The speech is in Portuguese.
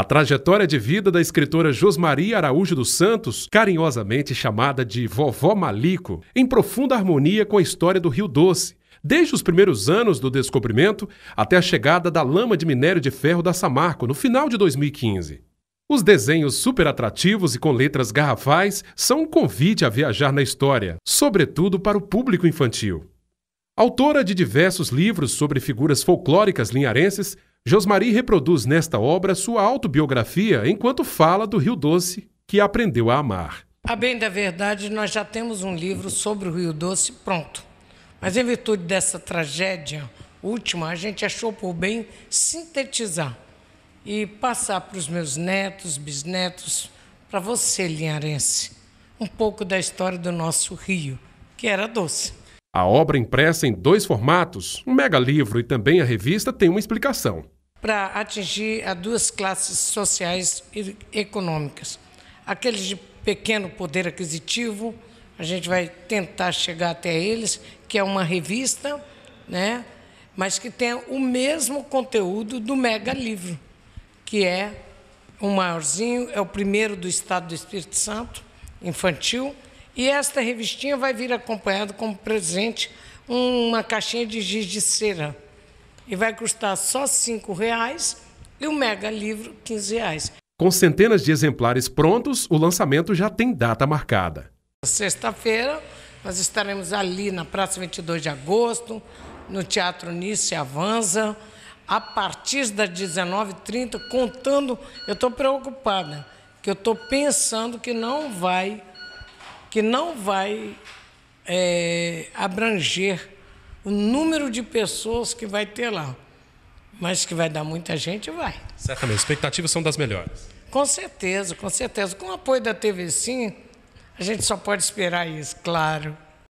A trajetória de vida da escritora Josmaria Araújo dos Santos, carinhosamente chamada de Vovó Malico, em profunda harmonia com a história do Rio Doce, desde os primeiros anos do descobrimento até a chegada da lama de minério de ferro da Samarco, no final de 2015. Os desenhos super atrativos e com letras garrafais são um convite a viajar na história, sobretudo para o público infantil. Autora de diversos livros sobre figuras folclóricas linharenses, Josmari reproduz nesta obra sua autobiografia enquanto fala do Rio Doce que aprendeu a amar. A bem da verdade, nós já temos um livro sobre o Rio Doce pronto. Mas em virtude dessa tragédia última, a gente achou por bem sintetizar e passar para os meus netos, bisnetos, para você, linharense, um pouco da história do nosso rio, que era doce. A obra impressa em dois formatos, um mega livro e também a revista, tem uma explicação. Para atingir a duas classes sociais e econômicas. Aqueles de pequeno poder aquisitivo, a gente vai tentar chegar até eles, que é uma revista, né? mas que tem o mesmo conteúdo do mega livro, que é o maiorzinho, é o primeiro do estado do Espírito Santo, infantil, e esta revistinha vai vir acompanhada como presente uma caixinha de giz de cera. E vai custar só R$ 5,00 e o mega livro R$ 15,00. Com centenas de exemplares prontos, o lançamento já tem data marcada. Sexta-feira, nós estaremos ali na Praça 22 de Agosto, no Teatro Nice Avanza, a partir das 19h30, contando. Eu estou preocupada, que eu estou pensando que não vai que não vai é, abranger o número de pessoas que vai ter lá. Mas que vai dar muita gente, vai. Certamente. As expectativas são das melhores. Com certeza, com certeza. Com o apoio da TV Sim, a gente só pode esperar isso, claro.